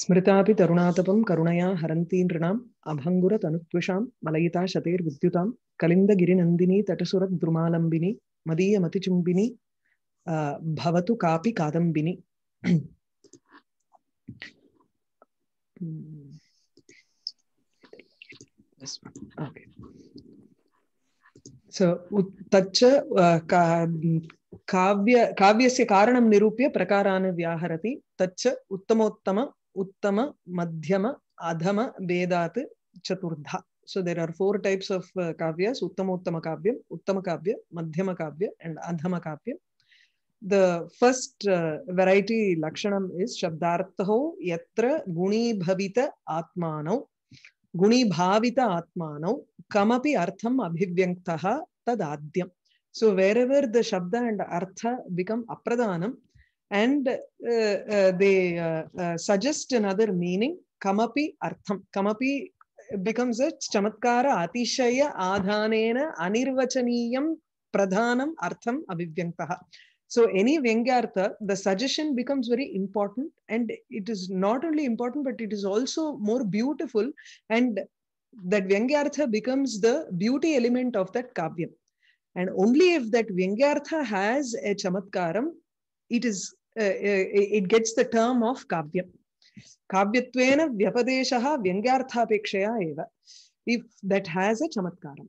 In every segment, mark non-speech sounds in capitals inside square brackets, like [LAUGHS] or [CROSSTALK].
स्मृतापि तरुणातपं करुणया हरन्ती नृणाम् अभङ्गुरतनुत्विषां मलयिता शतेर्विद्युतां कलिन्दगिरिनन्दिनी तटसुरद्रुमालम्बिनी मदीयमतिचुम्बिनी भवतु कापि कादम्बिनी hmm. तच्च काव्य काव्यस्य कारणं निरूप्य प्रकारान् व्याहरति तच्च उत्तमोत्तम uttama, madhyama, adhama, vedat, chaturdha. So there are four types of uh, kavyas, uttama uttama kavya, uttama kavya, madhyama kavya and adhama kavya. The first uh, variety lakshanam is shabdartho yatra guni bhavita atmanau. Guni bhavita atmanau kamapi artham abhivyanktaha Tadadhyam. So wherever the shabda and artha become apradanam, and uh, uh, they uh, suggest another meaning. Kamapi artham. Kamapi becomes a chamatkara atishaya adhanena anirvachaniyam pradhanam artham avivyantaha. So any Vyangyartha, the suggestion becomes very important and it is not only important, but it is also more beautiful and that Vyangyartha becomes the beauty element of that Kavyam. And only if that Vyangyartha has a Chamatkaram, it is uh, uh, it gets the term of kavyam. Kavyatwena vyapadeshaha vyangyarthapekshaya eva. If that has a chamatkaram.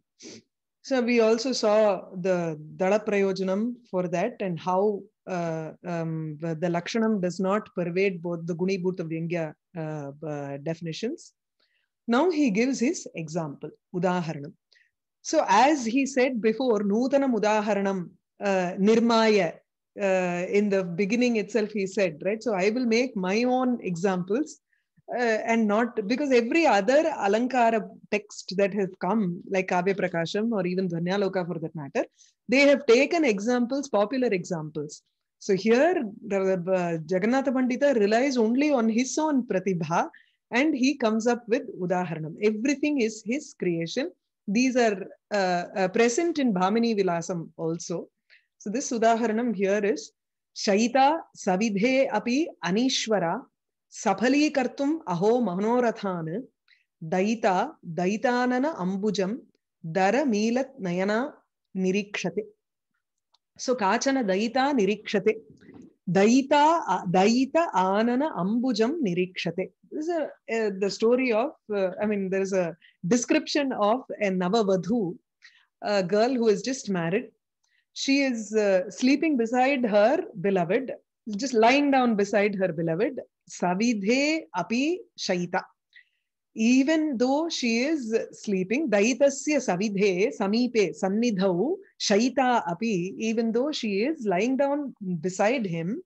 So we also saw the Dala Prayojanam for that and how uh, um, the Lakshanam does not pervade both the Guni Bhuta Vyangya uh, uh, definitions. Now he gives his example, Udaharanam. So as he said before, Nutanam Udaharanam uh, Nirmaya uh, in the beginning itself he said right so i will make my own examples uh, and not because every other alankara text that has come like kavya prakasham or even dhanyaloka for that matter they have taken examples popular examples so here the, uh, jagannatha pandita relies only on his own pratibha and he comes up with udaharanam everything is his creation these are uh, uh present in bhamini vilasam also so this Udaharanam here is Shaita Savidhe api Anishvara Sapali Kartum Aho Mahanorathana Daita Daitanana Ambujam Dara Milat Nayana Nirikshate. So Kachana Daita Nirikshate. Daita Daita Anana Ambujam Nirikshate. This is a, uh, the story of, uh, I mean, there is a description of a Navavadhu, a girl who is just married she is uh, sleeping beside her beloved, just lying down beside her beloved, Savidhe api shaita. Even though she is sleeping, Daitasya Savidhe samipe sannidhau shaita api, even though she is lying down beside him,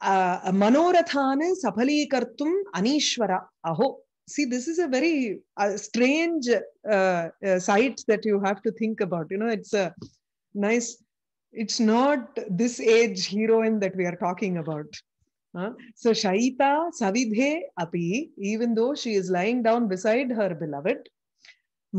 uh, Manorathan sapalikartum anishvara aho. See, this is a very uh, strange uh, uh, sight that you have to think about. You know, it's a nice it's not this age heroine that we are talking about huh? so shaita savidhe api even though she is lying down beside her beloved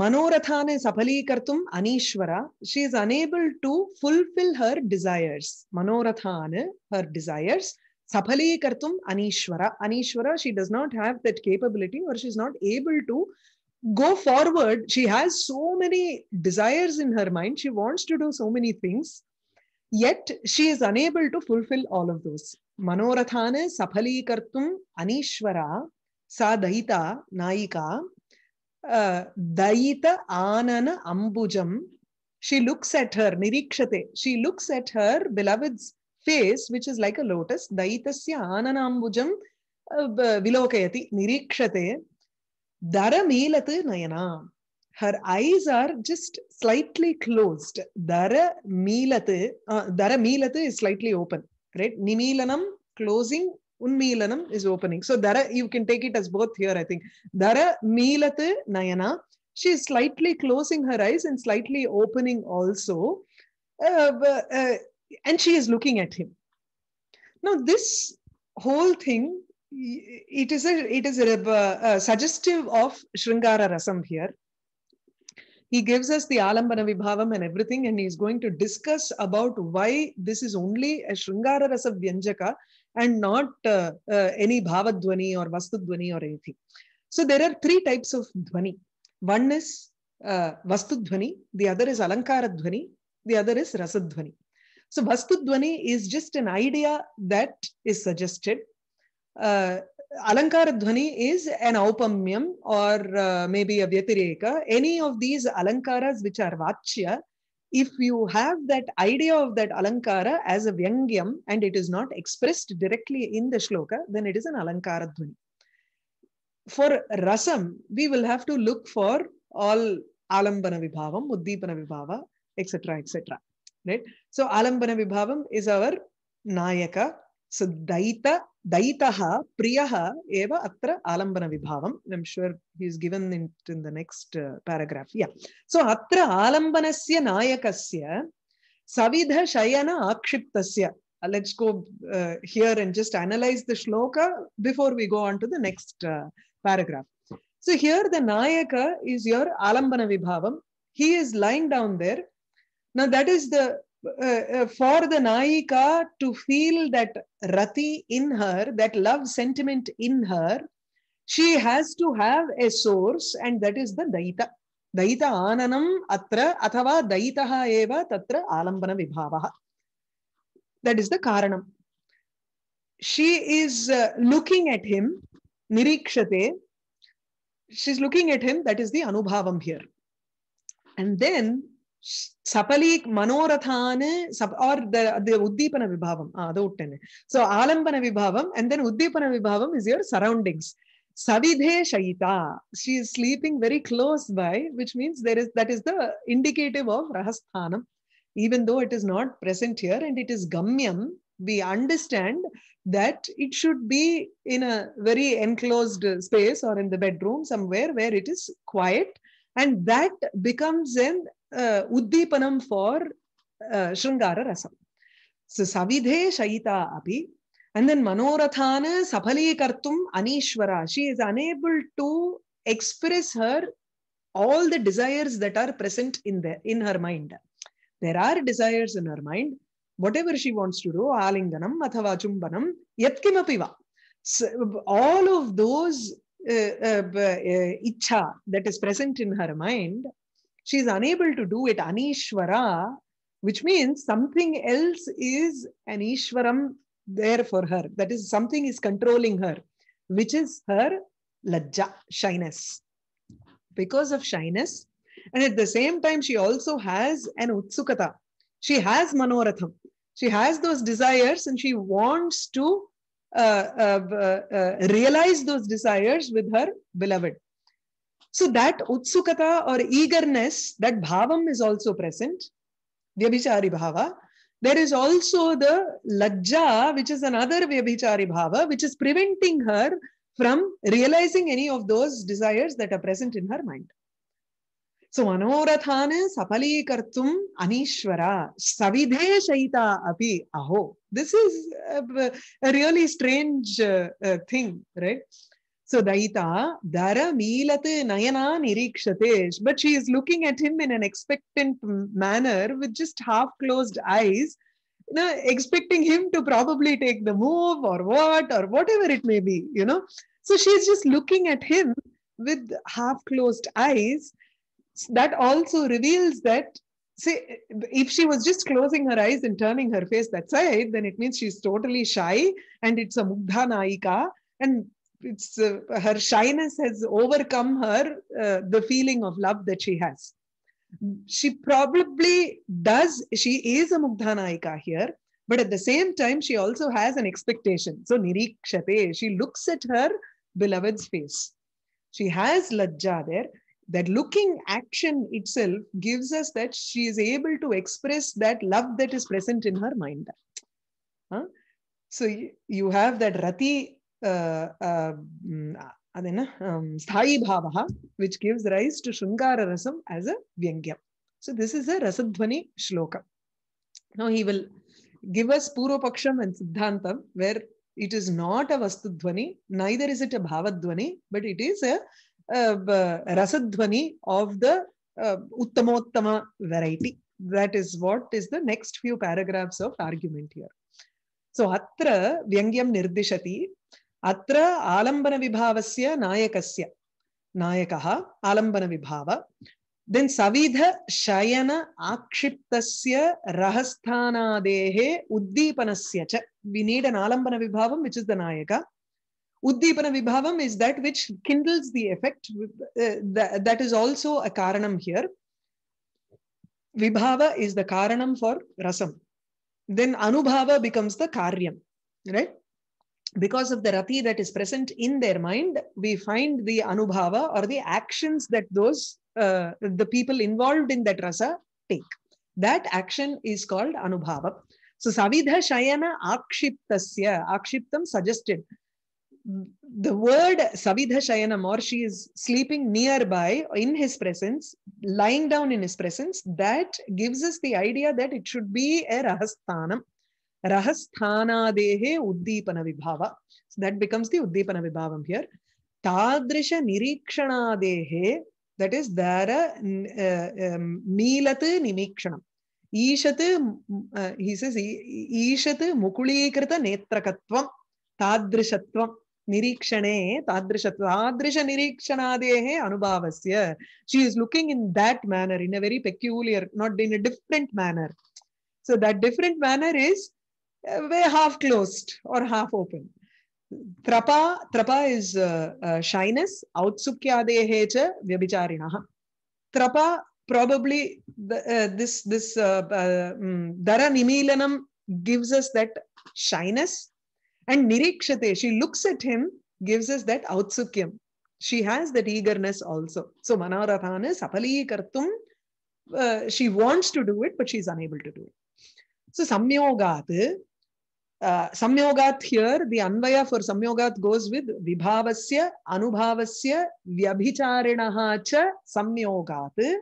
manorathane sapalikartum anishvara she is unable to fulfill her desires manorathane her desires sapalikartum anishvara anishvara she does not have that capability or she is not able to go forward. She has so many desires in her mind. She wants to do so many things, yet she is unable to fulfill all of those. Manorathane sapalikartum anishwara sa dahita naika dahita anana ambujam. She looks at her, nirikshate. She looks at her beloved's face, which is like a lotus. Dahitasya ambujam vilokayati nirikshate. Dara Darameelatu Nayanam. Her eyes are just slightly closed. Darameelatu, uh, Darameelatu is slightly open, right? Nimilanam, closing, Unmeelanam is opening. So Dara, you can take it as both here, I think. Dara Meelatu Nayana. She is slightly closing her eyes and slightly opening also. Uh, uh, and she is looking at him. Now, this whole thing it is a it is a, a, a suggestive of Shringara Rasam here. He gives us the Alambana Vibhavam and everything, and he's going to discuss about why this is only a Shringara Rasa Vyanjaka and not uh, uh, any or Vastudwani or anything. So there are three types of Dwani. One is uh, the other is Alankara Dwani, the other is Rasadwani. So Vastudwani is just an idea that is suggested uh, alankara dhvani is an aupamyam or uh, maybe a vyatireka. Any of these alankaras which are vachya, if you have that idea of that alankara as a vyangyam and it is not expressed directly in the shloka, then it is an alankara dhvani. For rasam, we will have to look for all alambana vibhavam, uddipana vibhava, etc. etc. Right? So alambana vibhavam is our nayaka So Daita, Daitaha, Priyaha eva atra alambana vibhavam. I'm sure he's given in, in the next uh, paragraph. Yeah. So atra alambanasya nayakasya savidha shayana akshiptasya. Uh, let's go uh, here and just analyze the shloka before we go on to the next uh, paragraph. So here the Nayaka is your Alambana Vibhavam. He is lying down there. Now that is the Uh, uh, for the Naika to feel that Rati in her, that love sentiment in her, she has to have a source, and that is the Daita. Daita Ananam Atra Athava Daitaha Eva Tatra Alambana Vibhavaha. That is the Karanam. She is uh, looking at him, Nirikshate. She's looking at him, that is the Anubhavam here. And then சபலீக் மனோரதான்னு are the உத்தீபன விபாவம் அதை விட்டேன்னு so ஆலம்பன விபாவம் and then உத்தீபன விபாவம் is your surroundings Savidhe Shaita. She is sleeping very close by, which means there is that is the indicative of Rahasthanam, even though it is not present here and it is Gamyam. We understand that it should be in a very enclosed space or in the bedroom somewhere where it is quiet, and that becomes an uh, Uddipanam for uh, Shringara Rasam. So Savidhe Shaita Api. And then Manorathana Sapalikartum Anishwara. She is unable to express her all the desires that are present in, the, in her mind. There are desires in her mind. Whatever she wants to do, Alinganam, Athava Chumbanam, Yatkimapiva. So all of those uh, uh, uh, uh icha that is present in her mind she's unable to do it anishvara which means something else is an there for her that is something is controlling her which is her lajja shyness because of shyness and at the same time she also has an utsukata she has manoratham she has those desires and she wants to uh, uh, uh, uh realize those desires with her beloved So that utsukata or eagerness, that bhavam is also present. Vyabhichari bhava. There is also the lajja, which is another vyabhichari bhava, which is preventing her from realizing any of those desires that are present in her mind. So manorathan sapalikartum anishwara savidhe shaita api aho. This is a, a really strange uh, uh, thing, right? So Daita, Dara Meelate Nayana Nirikshatesh. But she is looking at him in an expectant manner with just half closed eyes, you know, expecting him to probably take the move or what or whatever it may be, you know. So she is just looking at him with half closed eyes. That also reveals that, say, if she was just closing her eyes and turning her face that side, then it means she's totally shy and it's a Mugdha Naika. And it's uh, her shyness has overcome her uh, the feeling of love that she has she probably does she is a mukdhanaika here but at the same time she also has an expectation so nirikshate she looks at her beloved's face she has lajja there that looking action itself gives us that she is able to express that love that is present in her mind huh? so you have that rati అదేనా స్థాయి భావ which gives rise to శృంగార రసం as a వ్యంగ్యం so this is a రసధ్వని శ్లోకం no he will give us పూర్వపక్షం and సిద్ధాంతం where it is not a వస్తుధ్వని నైదర్ ఇస్ ఇట్ అ భావధ్వని బట్ ఇట్ ఈస్ అ రసధ్వని ఆఫ్ ద ఉత్తమోత్తమ variety that is what is the next few paragraphs of argument here. So, atra vyangyam nirdishati अत्र आलम्बनविभावस्य नायकस्य नायकः आलम्बनविभाव then सविध शयन आक्षिप्तस्य रहस्थानादेः उद्दीपनस्य च वि नीड् अन् आलम्बनविभावं विच् इस् द नायक उद्दीपनविभावम् is that which kindles the effect that is also a कारण हियर vibhava इज the karanam uh, for rasam then anubhava becomes the karyam right because of the rati that is present in their mind, we find the anubhava or the actions that those, uh, the people involved in that rasa take. That action is called anubhava. So savidha shayana akshiptasya, akshiptam suggested. The word savidha shayana, or she is sleeping nearby in his presence, lying down in his presence, that gives us the idea that it should be a rahasthanam rahasthanadehe uddipana vibhava so that becomes the uddipana vibhavam here tadrisha nirikshanadehe that is dara uh, um, meelat nimikshanam ईशत् uh, he says ईशत् मुकुलीकृत नेत्रकत्वं तादृशत्वं निरीक्षणे तादृश तादृश निरीक्षणादेः अनुभावस्य She is looking in that manner in a very peculiar, not in a different manner. so that different manner is were half closed or half open. Trapa, trapa is uh, uh, shyness. Outsukyadehe cha vyabhicharinaha. Trapa, probably the, uh, this, this uh, uh, um, dara nimilanam gives us that shyness. And nirikshate, she looks at him, gives us that outsukyam. She has that eagerness also. So manarathana sapalikartum. Uh, she wants to do it, but she's unable to do it. So samyogat, uh, samyogat here, the anvaya for samyogat goes with vibhavasya, anubhavasya, vyabhicharinaha cha samyogat,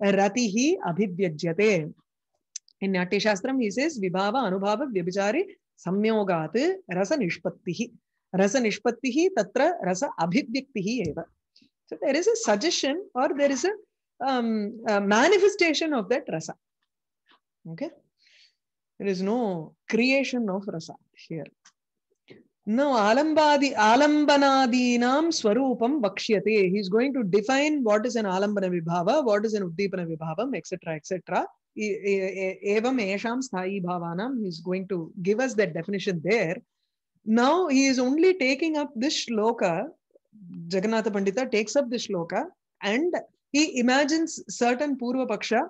ratihi abhivyajyate. In Natya Shastram, he says, vibhava, anubhava, vyabhichari, samyogat, rasa nishpattihi. Rasa nishpattihi, tatra rasa abhivyaktihi eva. So there is a suggestion or there is a, um, a manifestation of that rasa. Okay. There is no creation of rasa here. Now, alambadi, alambanadinam swarupam vakshyate. He's going to define what is an alambana vibhava, what is an uddipana vibhavam, etc., etc. Evam esham sthayi bhavanam. He's going to give us that definition there. Now, he is only taking up this shloka. Jagannatha Pandita takes up this shloka and he imagines certain Purva Paksha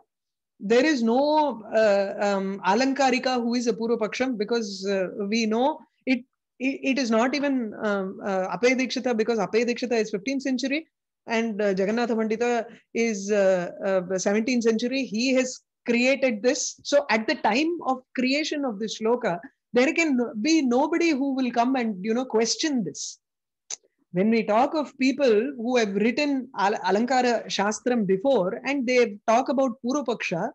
there is no uh, um, alankarika who is a purupaksham because uh, we know it, it, it is not even um, uh, Dikshita because Apay Dikshita is 15th century and uh, Jagannatha Pandita is uh, 17th uh, century. He has created this. So at the time of creation of this shloka, there can be nobody who will come and you know question this when we talk of people who have written Al- Alankara Shastram before and they talk about Purupaksha,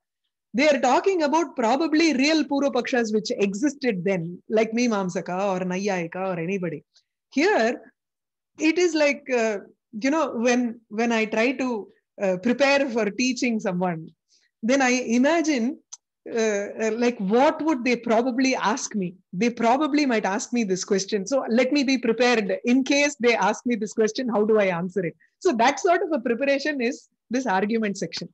they are talking about probably real Purupakshas which existed then, like Mimamsaka or Nayayika or anybody. Here, it is like, uh, you know, when, when I try to uh, prepare for teaching someone, then I imagine uh, uh, like what would they probably ask me they probably might ask me this question so let me be prepared in case they ask me this question how do i answer it so that sort of a preparation is this argument section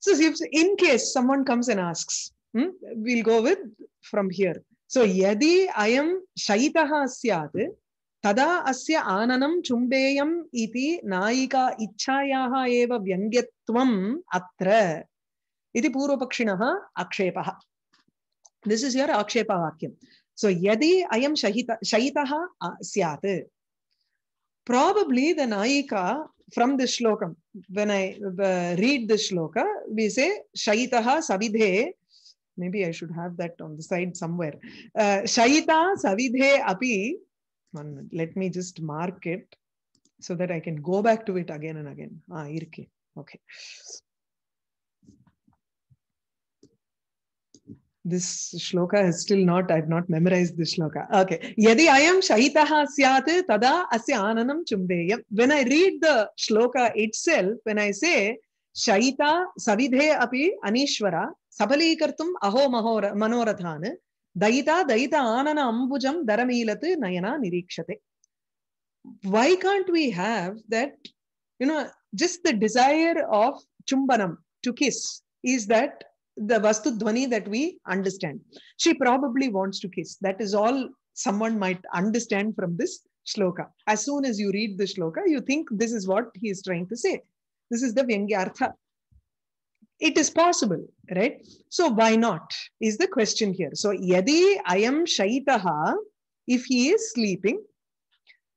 so if in case someone comes and asks hmm, we'll go with from here so yadi ayam shaitaha syat ananam अस्य iti naika इति नायिका इच्छायाः एव व्यङ्ग्यत्वम् atre. इति पूर्वपक्षिणः आक्षेपः this is your आक्षेपवाक्यं so यदि अयं शहित शयितः स्यात् probably the Naika from this shlokam, when I uh, read this shloka, we say Shaitaha Savidhe. Maybe I should have that on the side somewhere. Uh, Shaita Savidhe Api. One, let me just mark it so that I can go back to it again and again. Ah, irke. Okay. this shloka is still not, I've not memorized this shloka. Okay. Yadi ayam shahitaha syat tada asya ananam chumbeyam. When I read the shloka itself, when I say shaita savidhe api anishvara sabalikartum aho manorathana daita daita anana ambujam daramilatu nayana nirikshate. Why can't we have that, you know, just the desire of chumbanam, to kiss, is that the Vastu Dwani that we understand. She probably wants to kiss. That is all someone might understand from this shloka. As soon as you read the shloka, you think this is what he is trying to say. This is the Vyangyartha. It is possible, right? So why not is the question here. So yadi I am shaitaha, if he is sleeping,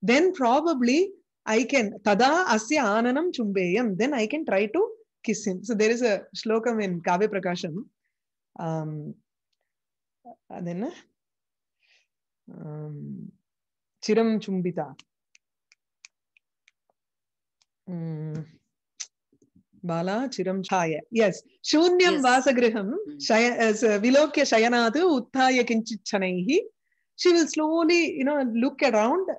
then probably I can tada asya ananam chumbeyam. Then I can try to so there is a shlokam in Kavya Prakasham. Um, then, um, Chiram Chumbita. Mm. Bala Chiram Chaya. Yes. Shunyam yes. Vasagriham. Mm. Uh, Vilokya Shayanadu Uttaya Kinchichanehi. She will slowly, you know, look around.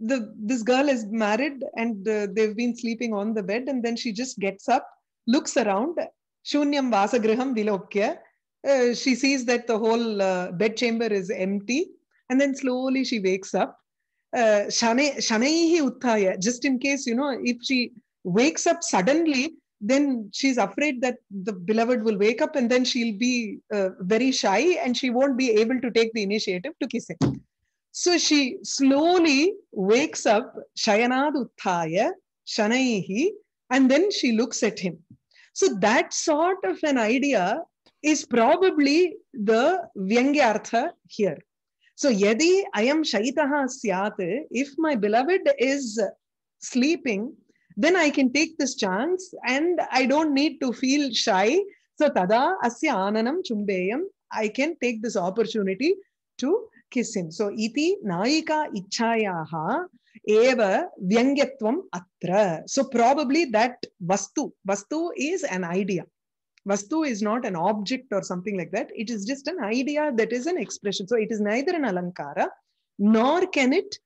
The, this girl is married and uh, they've been sleeping on the bed, and then she just gets up looks around, Shunyam Vasagriham Vilokya. Uh, she sees that the whole uh, bedchamber is empty. And then slowly she wakes up. Uh, Shanaihi Uttaya, just in case, you know, if she wakes up suddenly, then she's afraid that the beloved will wake up and then she'll be uh, very shy and she won't be able to take the initiative to kiss him. So she slowly wakes up, Shayanad Uttaya, Shanaihi, and then she looks at him. So that sort of an idea is probably the Vyangyartha here. So yadi I am shaitaha syat, if my beloved is sleeping, then I can take this chance and I don't need to feel shy. So tada asya ananam chumbeyam, I can take this opportunity to kiss him. So iti naika ichayaha eva vyangyatvam atra. So probably that vastu, vastu is an idea. Vastu is not an object or something like that. It is just an idea that is an expression. So it is neither an alankara nor can it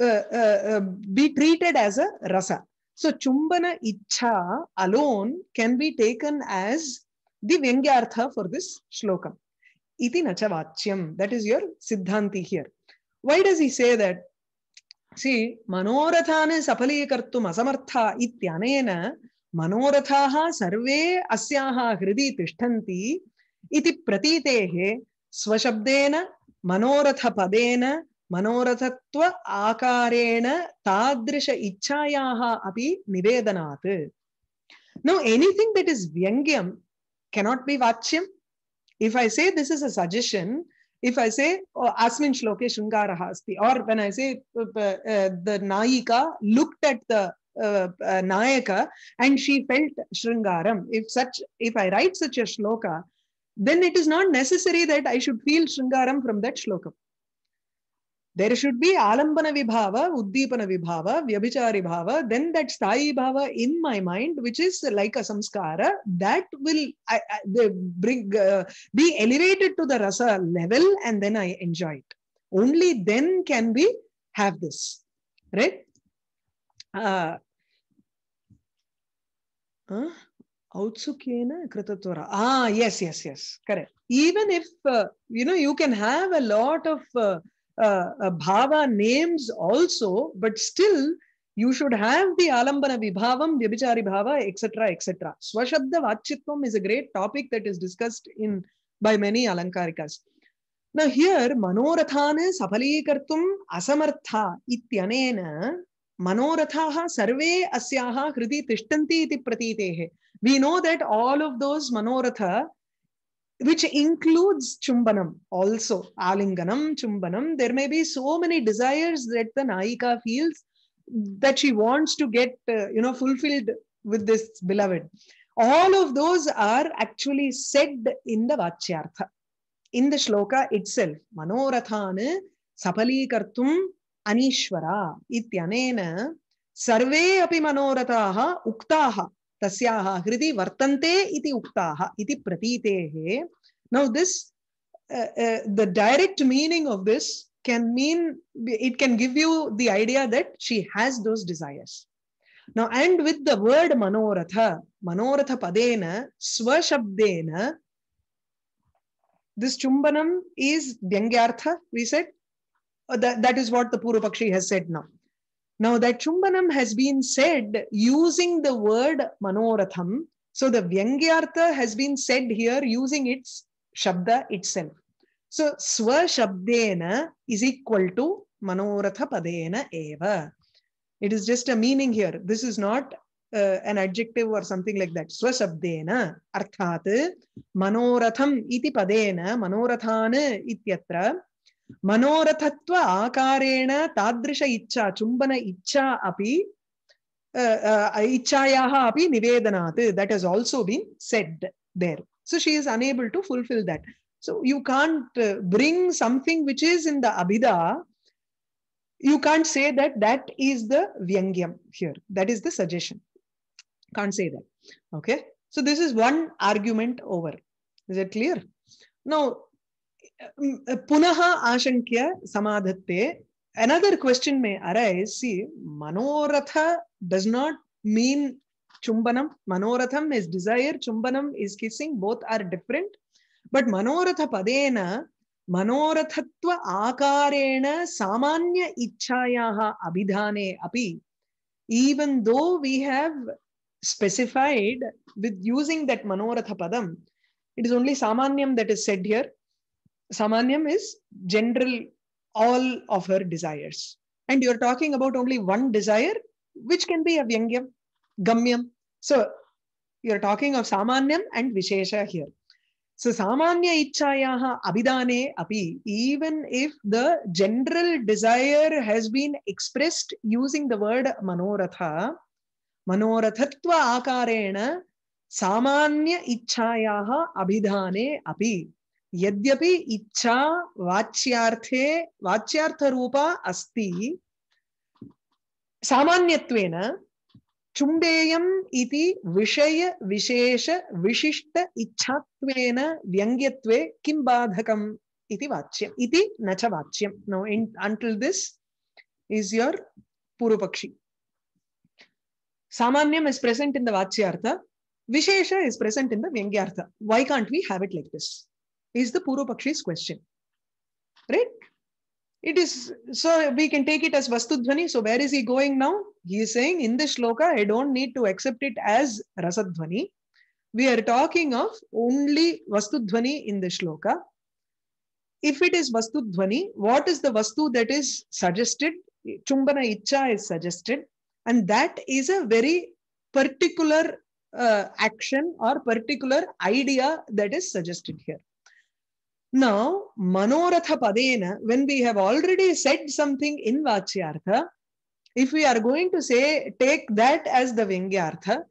uh, uh, uh be treated as a rasa. So chumbana icha alone can be taken as the vyangyartha for this shlokam. Iti nachavachyam. That is your siddhanti here. Why does he say that? ಸಿ ಮನೋರಥಾನ್ ಸಫಲೀಕರ್ತು ಅಸಮರ್ಥ ಇತ್ಯನೇನ ಮನೋರಥಾಃ ಸರ್ವೇ ಅಸ್ಯಾಃ ಹೃದಿ ತಿಷ್ಠಂತಿ ಇತಿ ಪ್ರತೀತೇಃ ಸ್ವಶಬ್ದೇನ ಮನೋರಥ ಪದೇನ ಮನೋರಥತ್ವ ಆಕಾರೇಣ ತಾದೃಶ ಇಚ್ಛಾಯಾಃ ಅಪಿ ನಿವೇದನಾತ್ ನೋ ಎನಿಥಿಂಗ್ ದಟ್ ಇಸ್ ವ್ಯಂಗ್ಯಂ cannot be vachyam if i say this is a suggestion if I say oh, Asmin Shloke Shungaraha Asti, or when I say uh, uh, the Naika looked at the uh, uh, Nayaka and she felt Shringaram, if such, if I write such a shloka, then it is not necessary that I should feel Shringaram from that shloka there should be alambana vibhava uddipana vibhava vyabhichari bhava then that sthayi bhava in my mind which is like a samskara that will I, I, bring uh, be elevated to the rasa level and then i enjoy it only then can we have this right uh, uh, ಔತ್ಸುಕ್ಯೇನ ah, yes, yes, yes, yes yes correct even you know, you can have a lot of uh, uh, uh, bhava names also, but still you should have the alambana vibhavam, vyabhichari bhava, etc., etc. Swashabda vachitvam is a great topic that is discussed in by many alankarikas. Now here, manorathana sapalikartum asamartha ityanena manorathaha sarve asyaha hridi tishtanti iti pratitehe. We know that all of those manoratha which includes chumbanam also, alinganam, chumbanam. There may be so many desires that the Naika feels that she wants to get, uh, you know, fulfilled with this beloved. All of those are actually said in the Vachyartha, in the shloka itself. Manorathana sapalikartum anishwara ityanena sarve अपि मनोरथाः uktaha. तस्याः हृदि वर्तन्ते इति उक्ताः इति प्रतीतेः now this the direct meaning of this can mean it can give you the idea that she has those desires now and with the word मनोरथ मनोरथपदेन स्वशब्देन दिस् चुम्बनम् ईस् व्यङ्ग्यार्थ we said that is what the पूर्वपक्षी has said now Now, that Chumbanam has been said using the word Manoratham. So, the Vyangyartha has been said here using its Shabda itself. So, Swa Shabdena is equal to Manoratha Padena Eva. It is just a meaning here. This is not uh, an adjective or something like that. Swa Shabdena Arthat Manoratham iti Padena Manorathan ityatra मनोरथत्व आकारेण तादृश इच्छा चुम्बन इच्छा अपि इच्छायाः api निवेदनात् that has also been said there So she is unable to fulfill that. So you can't uh, bring something which is in the Abhida. You can't say that that is the Vyangyam here. That is the suggestion. Can't say that. Okay. So this is one argument over. Is it clear? Now, पुनः आशंक्य समाधत्ते another question may arise see मनोरथ does not mean चुंबनम मनोरथम is desire चुंबनम is kissing both are different but मनोरथ पदेन मनोरथत्व आकारेण सामान्य इच्छायाः अभिधाने अपि even though we have specified with using that मनोरथ पदम इट इज ओनली सामान्यम that is said here Samanyam is general, all of her desires. And you're talking about only one desire, which can be a Vyangyam, Gamyam. So you're talking of Samanyam and Vishesha here. So Samanya Ichayaha Abhidane Api, even if the general desire has been expressed using the word Manoratha, Manorathatva Akarena, Samanya Ichayaha Abhidane Api. यद्यपि इच्छा वाच्यार्थे वाच्यार्थरूपा अस्ति सामान्यत्वेन चुम्बेयम् इति विषय विशेष विशिष्ट इच्छात्वेन व्यङ्ग्यत्वे किं बाधकम् इति वाच्यम् इति न च वाच्यम् no in until this is your पूर्वपक्षी सामान्यम् इस् प्रेसेण्ट् इन् द वाच्यार्थ विशेष इस् प्रेसेण्ट् इन् द व्यङ्ग्यार्थ why can't we have it like this is the Puropakshi's question. Right? It is, so we can take it as Vastudhvani. So where is he going now? He is saying in the shloka, I don't need to accept it as Rasadhvani. We are talking of only Vastudhvani in the shloka. If it is Vastudhvani, what is the Vastu that is suggested? Chumbana Icha is suggested. And that is a very particular uh, action or particular idea that is suggested here. Now, Manoratha Padena, when we have already said something in Vachyartha, if we are going to say, take that as the Vingyartha,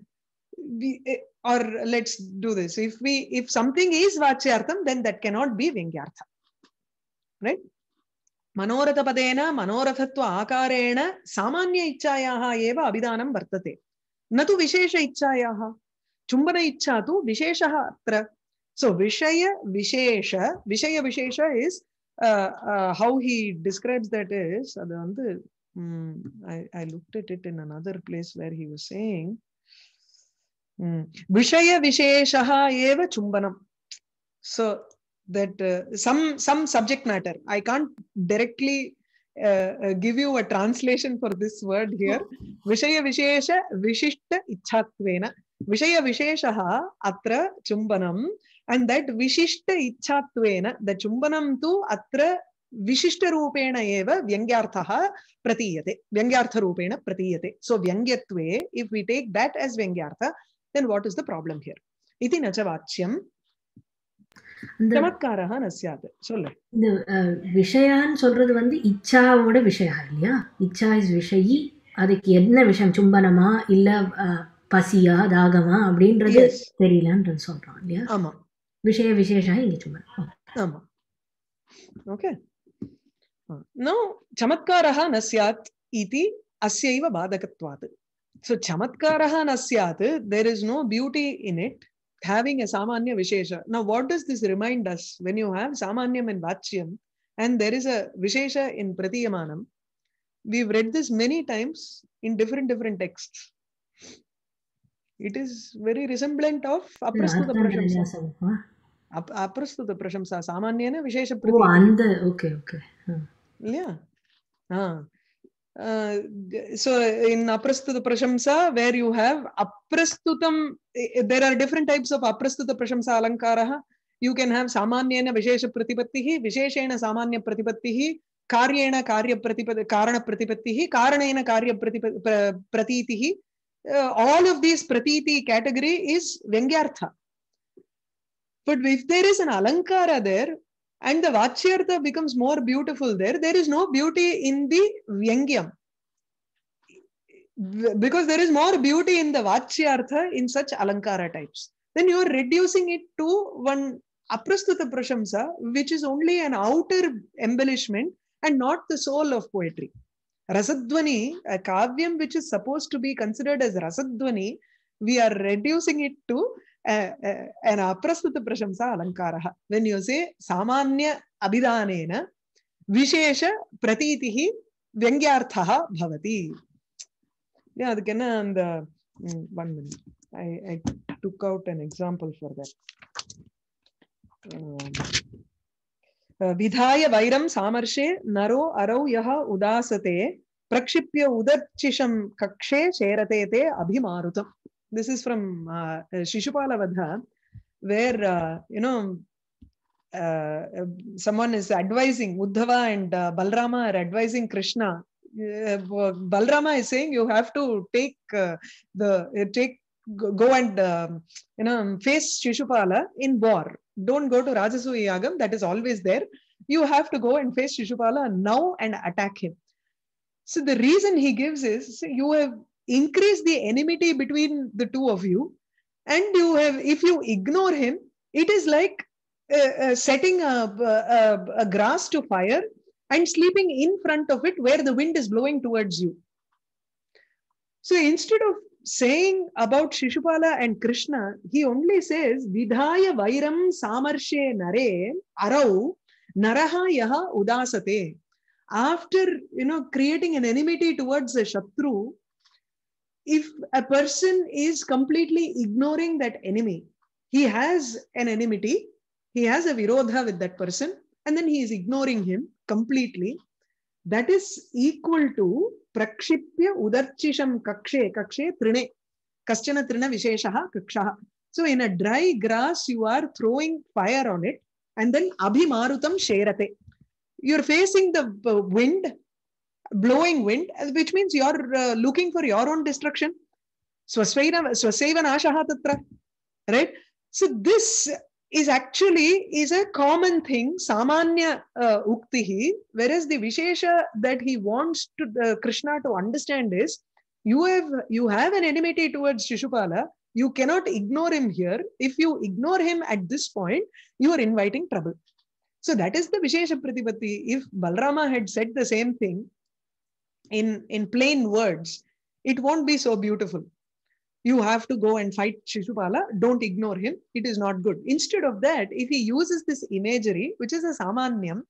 we, or let's do this. If we, if something is Vachyartham, then that cannot be Vingyartha. Right? Manoratha Padena, Manorathatva Akarena, Samanya Ichayaha Eva Abhidanam Vartate. न vishesha विशेष इच्छायाः चुम्बन इच्छा तो विशेषः अत्र So Vishaya Vishesha, Vishaya Vishesha is uh, uh, how he describes that is, mm, I, I looked at it in another place where he was saying, mm, Vishaya Visheshaha eva chumbanam. So that uh, some some subject matter, I can't directly uh, give you a translation for this word here. Vishaya Vishesha Vishishta Ichatvena. Vishaya Visheshaha Atra Chumbanam. and that vishishta ichchatvena the chumbanam tu atra विशिष्टरूपेण एव व्यङ्ग्यार्थः प्रतीयते व्यङ्ग्यार्थरूपेण प्रतीयते so व्यङ्ग्यत्वे if we take that as व्यङ्ग्यार्थ then what is the problem here इति न च वाच्यं चमत्कारः न स्यात् சொல்லு இந்த விஷயான்னு சொல்றது வந்து இச்சாவோட விஷயா இல்லையா இச்சா இஸ் விஷயி அதுக்கு என்ன விஷயம் சும்பனமா இல்ல பசியா தாகமா அப்படின்றது தெரியலன்றது சொல்றோம் இல்லையா ஆமா विषयविशेषः इङ्गितुम् आमाम् ओके न चमत्कारः न स्यात् इति अस्यैव बाधकत्वात् सो चमत्कारः न स्यात् there is no beauty in it having a samanya vishesha now what does this remind us when you have samanyam and vachyam and there is a vishesha in pratiyamanam we've read this many times in different different texts it is very resemblant of aprasnuta prashamsa अप, अप्रस्तुतप्रशंसा सामान्येन विशेषप्रति so in अप्रस्तुतप्रशंसा where you have अप्रस्तुतं there are different types of अप्रस्तुतप्रशंसा अलङ्कारः you can have सामान्येन विशेषप्रतिपत्तिः विशेषेण सामान्यप्रतिपत्तिः कार्येण कार्यप्रतिपत् कारणप्रतिपत्तिः कारणेन कार्यप्रतिप प्रतीतिः आल् आफ् दीस् प्रतीति केटगरी इस् व्यङ्ग्यार्थ But if there is an alankara there, and the vachyartha becomes more beautiful there, there is no beauty in the vyangyam. Because there is more beauty in the vachyartha in such alankara types. Then you are reducing it to one aprastuta prashamsa, which is only an outer embellishment and not the soul of poetry. Rasadvani, a kavyam which is supposed to be considered as Rasadvani, we are reducing it to अप्रस्तुत प्रशंसा अलंकार when अभिधान विशेष प्रतीति व्यंग्यार्थ भवति अदक अंद विधाय वैरम सामर्षे नरो अरौ यः उदासते प्रक्षिप्य उदच्छिषं कक्षे शेरते ते अभिमारुतम् this is from uh, uh Shishupala Vadha, where, uh, you know, uh, uh, someone is advising, Uddhava and uh, Balrama are advising Krishna. Uh, Balrama is saying you have to take the, take go and um, you know face Shishupala in war. Don't go to Rajasuya Yagam, that is always there. You have to go and face Shishupala now and attack him. So the reason he gives is you have increase the enmity between the two of you and you have if you ignore him it is like uh, uh, setting a, a, a grass to fire and sleeping in front of it where the wind is blowing towards you so instead of saying about Shishupala and Krishna, he only says, Vidhaya Vairam Samarshe Nare Arau Naraha Yaha Udasate. After, you know, creating an enmity towards a Shatru, if a person is completely ignoring that enemy, he has an enmity, he has a virodha with that person, and then he is ignoring him completely, that is equal to prakshipya udarchisham kakshe, kakshe trine, kaschana trina visheshaha kakshaha. So in a dry grass, you are throwing fire on it, and then abhimarutam sherate. You're facing the wind blowing wind, uh, which means you're uh, looking for your own destruction. Swasvena, right? So this is actually is a common thing, samanya uh, uktihi, whereas the vishesha that he wants to uh, Krishna to understand is, you have you have an enmity towards Shishupala, you cannot ignore him here. If you ignore him at this point, you are inviting trouble. So that is the Vishesha Pratipatti. If Balrama had said the same thing, in in plain words it won't be so beautiful you have to go and fight shishupala don't ignore him it is not good instead of that if he uses this imagery which is a samanyam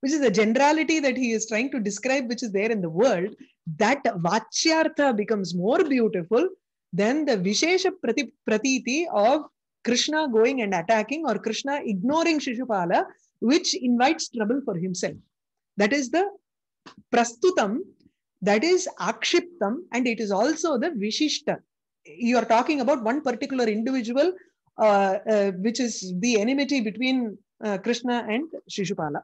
which is a generality that he is trying to describe which is there in the world that vachyartha becomes more beautiful than the vishesha prati, pratiti of krishna going and attacking or krishna ignoring shishupala which invites trouble for himself that is the prastutam that is akshiptam and it is also the vishishta. You are talking about one particular individual, uh, uh, which is the enmity between uh, Krishna and Shishupala.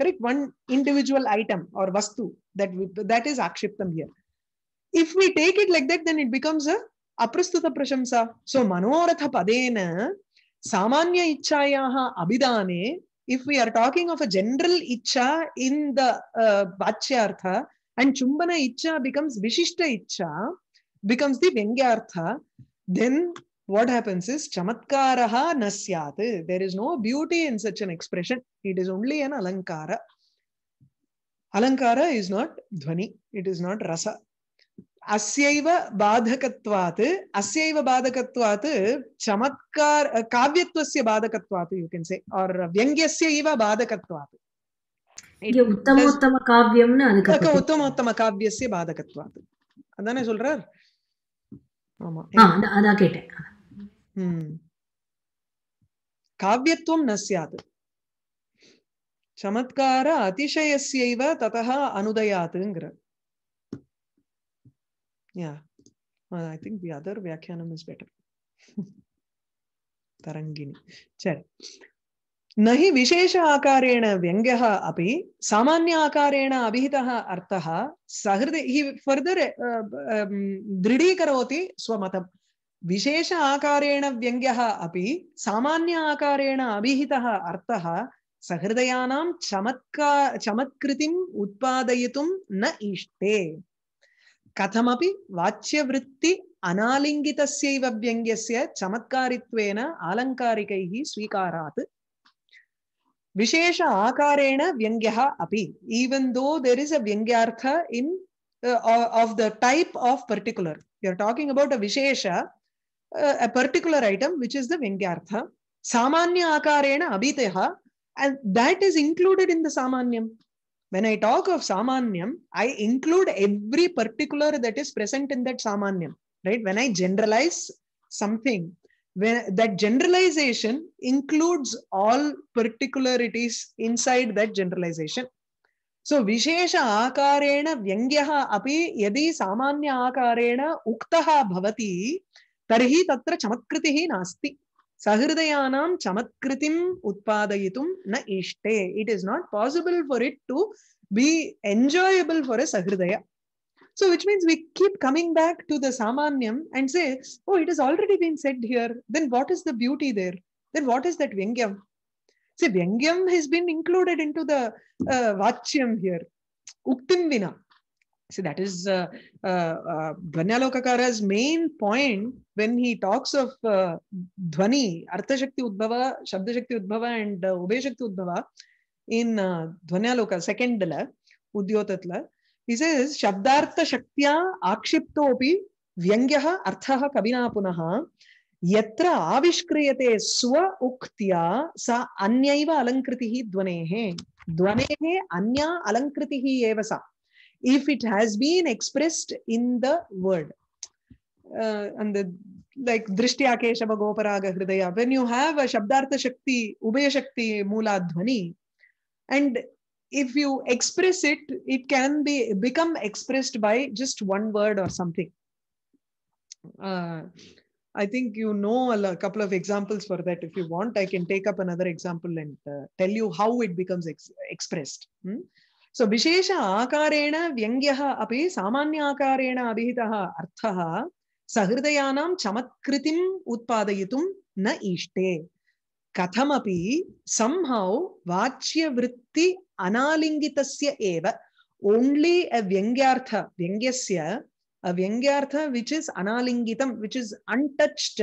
Correct? One individual item or vastu that, we, that is akshiptam here. If we take it like that, then it becomes a prashamsa so so padena samanya ಸಾಮಾನ್ಯ ಇಚ್ಛಾಯಾ ಅಭಿಧಾನೆ If we are talking of a general ಇಚ್ಛಾ in the uh, vachyartha. And Chumbana Icha becomes Vishishta Icha, becomes the Vengyartha. Then what happens is Chamatkaraha Nasyat. There is no beauty in such an expression. It is only an Alankara. Alankara is not Dhvani. It is not Rasa. அஸ்யைவ பாதகத்வாத்து அஸ்யைவ பாதகத்வாத்து சமத்கார் காவியத்வசிய பாதகத்வாத்து you can say are வியங்கியஸ்ய இவ பாதகத்வாத்து உத்தமோத்தம அதுக்கு உத்தமோத்தம காவியசிய பாதகத்வாத் அதானே சொல்றார் ஆமா அதான் கேட்டேன் காவியத்துவம் ந சமத்கார அதிசயசியைவ ததா அனுதயாதுங்கிற ஐ திங்க் தி அதர் வியாக்கியானம் இஸ் பெட்டர் [LAUGHS] தரங்கினி சரி न विशेष आकारेण व्यङ्ग्यः अपि सामान्य आकारेण अभिहितः अर्थः सहृदि हि फर्दर् दृढीकरोति स्वमतं विशेष आकारेण व्यङ्ग्यः अपि सामान्य आकारेण अभिहितः अर्थः सहृदयानां चमत्का चमत्कृतिम् उत्पादयितुं न इष्टे कथमपि वाच्यवृत्ति अनालिङ्गितस्यैव व्यङ्ग्यस्य चमत्कारित्वेन आलङ्कारिकैः स्वीकारात् Vishesha Akarena Vyangyaha Api. Even though there is a Vyangyartha in uh, of the type of particular. You're talking about a Vishesha, uh, a particular item, which is the Vyangyartha. Samanya Akarena Abiteha. And that is included in the Samanyam. When I talk of Samanyam, I include every particular that is present in that Samanyam. Right? When I generalize something, when that generalization includes all particularities inside that generalization. So, vishesha akarena vyangyaha api yadi samanya akarena uktaha bhavati tarhi tatra chamakritihi nasti sahirdayanam chamakritim utpadayitum na ishte. It is not possible for it to be enjoyable for a sahirdaya. So, which means we keep coming back to the Samanyam and say, oh, it has already been said here. Then what is the beauty there? Then what is that Vengyam? See, Vengyam has been included into the uh, Vachyam here. Uktim Vina. See, that is uh, uh, uh, main point when he talks of uh, artha shakti Udbhava, shakti Udbhava, and uh, shakti Udbhava in uh, Dvanyaloka, second dala, Udyotatla. he says shabdartha shaktya akshiptopi व्यंग्यः अर्थः कविना पुनः यत्र आविष्क्रियते स्व उक्त्या सा अन्यैव अलङ्कृतिः ध्वनेः ध्वनेः अन्या अलङ्कृतिः एव सा if it has been expressed in the word uh, and the like drishtya keshava goparaga hridaya when you have a shabdartha shakti ubaya shakti mula dhvani and if you express it, it can be become expressed by just one word or something. Uh, I think you know a couple of examples for that. If you want, I can take up another example and uh, tell you how it becomes ex expressed. Hmm? So, विशेष आकारेण व्यङ्ग्यः अपि सामान्याकारेण अभिहितः अर्थः सहृदयानां चमत्कृतिम् उत्पादयितुं न इष्टे कथमपि संहौ वाच्यवृत्ति analingitasya eva, only a vyangyartha, vyangyasya, a vyangyartha which is analingitam, which is untouched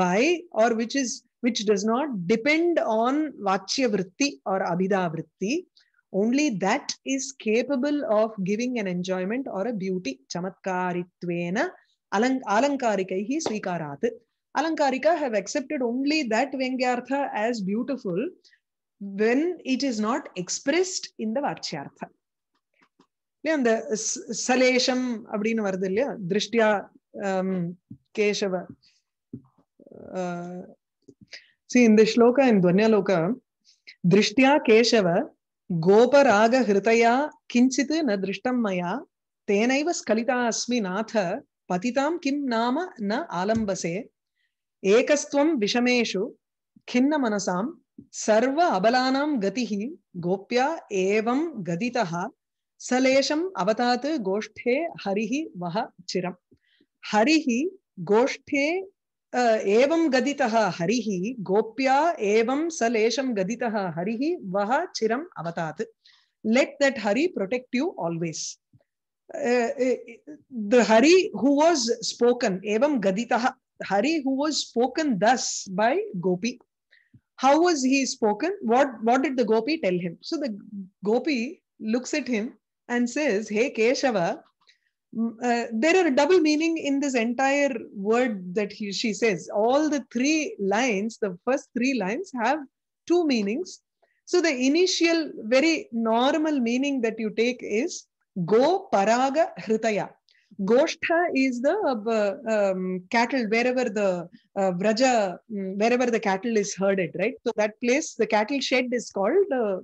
by or which is which does not depend on vachya vritti or abhida vritti. Only that is capable of giving an enjoyment or a beauty. Chamatkaritvena alankarikaihi swikarat. Alankarika have accepted only that Vengyartha as beautiful when it is not expressed in the வாட்சியார்த்தம் இல்லையா அந்த சலேஷம் அப்படின்னு வருது இல்லையா திருஷ்டியா um, Kesava C இந்த ஸ்லோக இன் துவன்யாலோக திருஷ்டியா கேசவ கோபராக ஹிருதயா கிஞ்சித் ந திருஷ்டம் மயா தேனைவ ஸ்கலிதா அஸ்மி நாத பதிதாம் கிம் நாம ந ஆலம்பசே ஏகஸ்துவம் விஷமேஷு கிண்ண மனசாம் सर्व अबलानां गतिः गोप्या एवं गदितः सलेशम् अवतात गोष्ठे हरिः वह चिरम् हरिः गोष्ठे एवं गदितः हरिः गोप्या एवं सलेशं गदितः हरिः वह चिरम् अवतात let that hari protect you always uh, the hari who was spoken evam gaditaha hari who was spoken thus by gopi how was he spoken what what did the gopi tell him so the gopi looks at him and says hey keshava uh, there are a double meaning in this entire word that he, she says all the three lines the first three lines have two meanings so the initial very normal meaning that you take is go paraga hritaya Goshtha is the uh, um, cattle wherever the uh, Vraja, mm, wherever the cattle is herded, right? So that place, the cattle shed is called uh,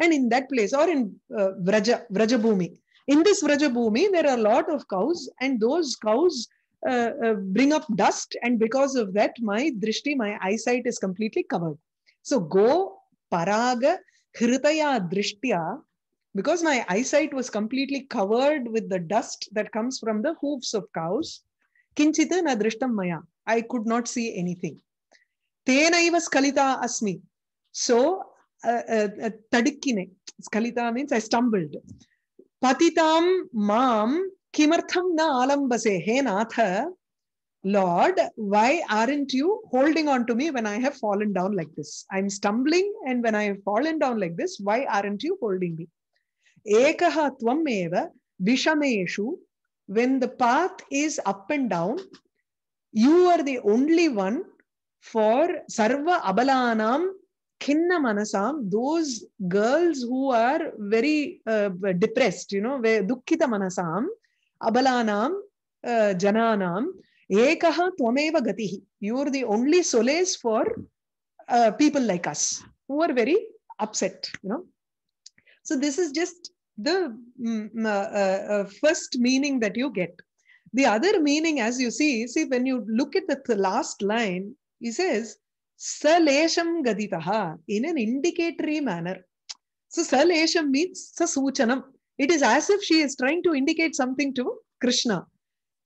And in that place, or in uh, Vraja, Vraja Bhumi, in this Vraja Bhumi, there are a lot of cows, and those cows uh, uh, bring up dust, and because of that, my drishti, my eyesight is completely covered. So go paraga hritaya drishtya because my eyesight was completely covered with the dust that comes from the hoofs of cows, kinchita drishtam maya. I could not see anything. Tenaiva skalita asmi. So, tadikkine. Uh, uh, uh skalita means I stumbled. Patitam mam kimartham na alambase. Hey Natha, Lord, why aren't you holding on to me when I have fallen down like this? I'm stumbling, and when I have fallen down like this, why aren't you holding me? ekah tvam eva vishameshu when the path is up and down you are the only one for sarva abalanam khinna manasam those girls who are very uh, depressed you know dukhita manasam abalanam uh, jananam ekah tvameva gatihi you are the only solace for uh, people like us who are very upset you know So this is just the um, uh, first meaning that you get. The other meaning, as you see, see when you look at the last line, he says, Salesham Gaditaha in an indicatory manner. So Salesham means Sasuchanam. It is as if she is trying to indicate something to Krishna.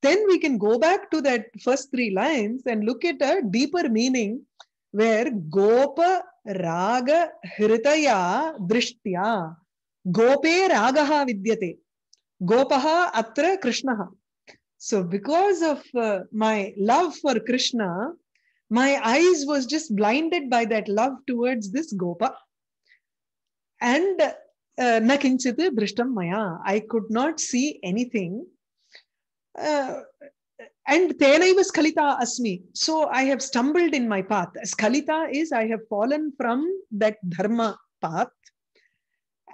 Then we can go back to that first three lines and look at a deeper meaning where Gopa Raga Hritaya Drishtya. Gope राग विद्यते गोप अत्र Krishna so because of my love for Krishna my eyes was just blended by that love towards this गोप and न किंचित दृष्टम मया I could not see anything and तेनाव स्खलिता अस्मी so I have stumbled in my path स्खलिता is I have fallen from that धर्म path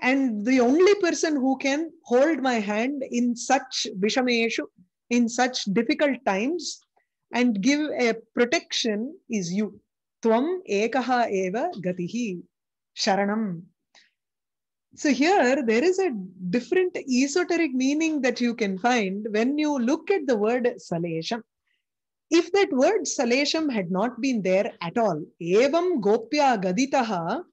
and the only person who can hold my hand in such vishamayeshu, in such difficult times and give a protection is you. Tvam ekaha eva gatihi sharanam. So here there is a different esoteric meaning that you can find when you look at the word salesham. If that word salesham had not been there at all, evam gopya gaditaha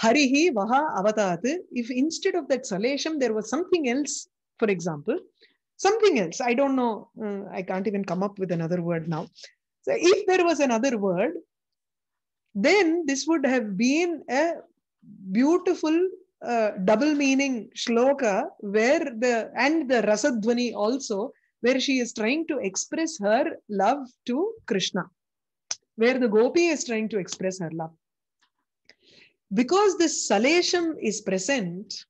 Harihi Vaha Avatat, if instead of that salation there was something else, for example, something else, I don't know, uh, I can't even come up with another word now. So if there was another word, then this would have been a beautiful uh, double meaning shloka where the and the rasadvani also where she is trying to express her love to krishna where the gopi is trying to express her love because this salatium is present,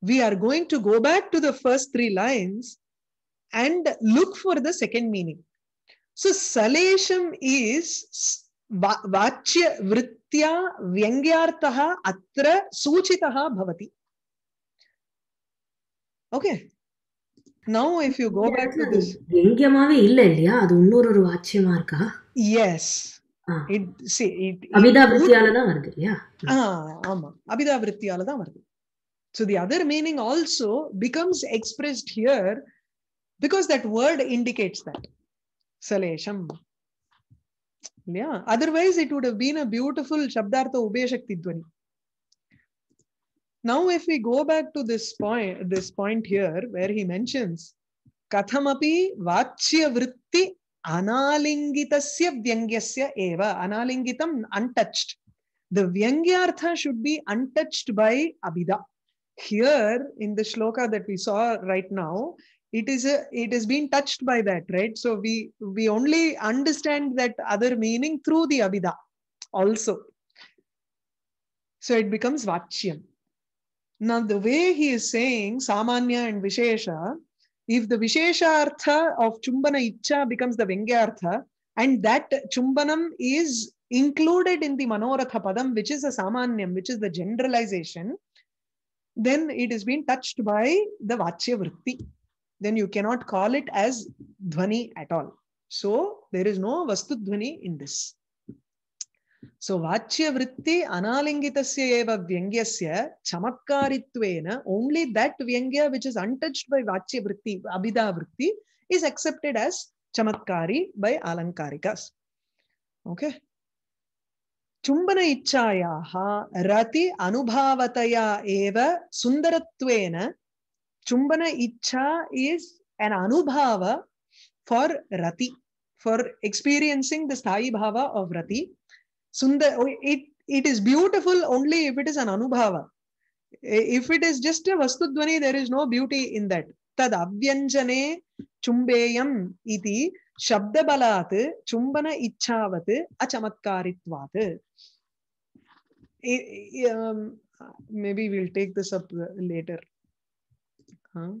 we are going to go back to the first three lines and look for the second meaning. So salatium is vachya vrittya vyangyartaha atra suchitaha bhavati. Okay. Now if you go back to this. Yes. அபிதாவிருத்தியால தான் வருது ஆமா அபிதாவிருத்தியால தான் வருது so the other meaning also becomes expressed here because that word indicates that salesham yeah otherwise it would have been a beautiful shabdartha ubeshakti dwani now if we go back to this point this point here where he mentions kathamapi vachya vritti analingitasya vyangyasya eva. Analingitam, untouched. The vyangyartha should be untouched by abida Here in the shloka that we saw right now, it is a, it has been touched by that, right? So we we only understand that other meaning through the abida also. So it becomes vachyam. Now the way he is saying samanya and vishesha, if the Visheshartha of Chumbana Icha becomes the Vengyartha, and that Chumbanam is included in the Manoratha Padam, which is a Samanyam, which is the generalization, then it has been touched by the Vachya Vritti. Then you cannot call it as Dhvani at all. So there is no Vastu Dhvani in this. So vachya vritti analingitasya eva vyengyasya chamakkaritvena only that vyengya which is untouched by vachya vritti, abhida vritti is accepted as chamakkari by alankarikas. Okay. Chumbana ha, rati anubhavataya eva sundaratvena chumbana itcha is an anubhava for rati, for experiencing the sthayi bhava of rati. Sundar, it, it is beautiful only if it is an anubhava. If it is just a vastudvani, there is no beauty in that. Tad avyanjane chumbeyam iti shabdabalat chumbana ichavat achamakaritvat. Um, maybe we'll take this up later. Huh?